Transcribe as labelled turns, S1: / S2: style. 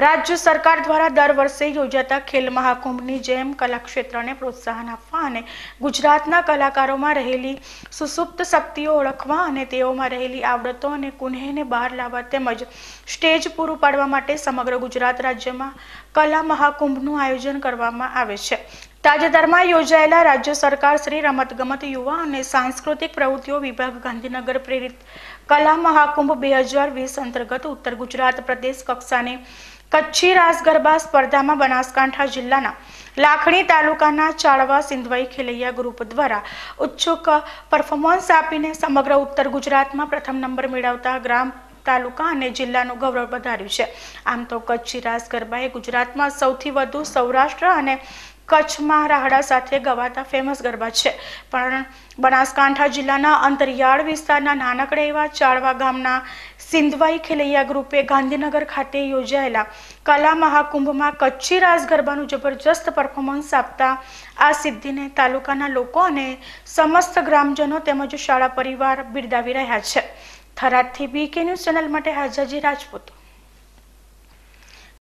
S1: રાજ્ય સરકાર દ્વારા દર વર્ષે યોજાતા ખેલ મહાકુંભની જેમ કલાક્ષેત્રને પ્રોત્સાહન આપવા અને ગુજરાતના કલાકારોમાં રહેલી સુસુપ્ત શક્તિઓ ઓળખવા અને તેઓમાં રહેલી આવડતો અને કુનેહને બહાર લાવવા તેમજ સ્ટેજ પૂરું પાડવા માટે સમગ્ર ગુજરાત રાજ્યમાં કલા મહાકુંભનું આયોજન કરવામાં આવે છે તાજેતરમાં યોજાયેલા રાજ્ય સરકાર શ્રી રમતગમત યુવા અને સાંસ્કૃતિક પ્રવૃત્તિઓ વિભાગ ગાંધીનગર પ્રેરિત કલા મહાકુંભ બે હજાર વીસ અંતર્ગત ઉત્તર ગુજરાત પ્રદેશ કક્ષાને કચ્છી રાસ ગરબા સ્પર્ધામાં બનાસકાંઠા જિલ્લાના લાખણી તાલુકાના ચાળવા સિંધવાઈ ખેલૈયા ગ્રુપ દ્વારા ઉત્સુક પરફોર્મન્સ આપીને સમગ્ર ઉત્તર ગુજરાતમાં પ્રથમ નંબર મેળવતા ગ્રામ તાલુકા અને જિલ્લાનું ગૌરવ વધાર્યું છે આમ તો કચ્છી રાસ ગરબાએ ગુજરાતમાં સૌથી વધુ સૌરાષ્ટ્ર અને કચ્છમાં રાહડા સાથે ગવાતા ફેમસ ગરબા છે પણ બનાસકાંઠા જિલ્લાના અંતરિયાળ વિસ્તારના નાનકડા એવા ચાળવા ગામના સિંધવાઈ ખેલૈયા ગ્રુપે ગાંધીનગર ખાતે યોજાયેલા કલા મહાકુંભમાં કચ્છી રાસ ગરબાનું જબરજસ્ત પરફોર્મન્સ આપતા આ સિદ્ધિને તાલુકાના લોકો અને સમસ્ત ગ્રામજનો તેમજ શાળા પરિવાર બિરદાવી રહ્યા છે થરાદથી બીકે ન્યૂઝ ચેનલ માટે હાજાજી રાજપૂત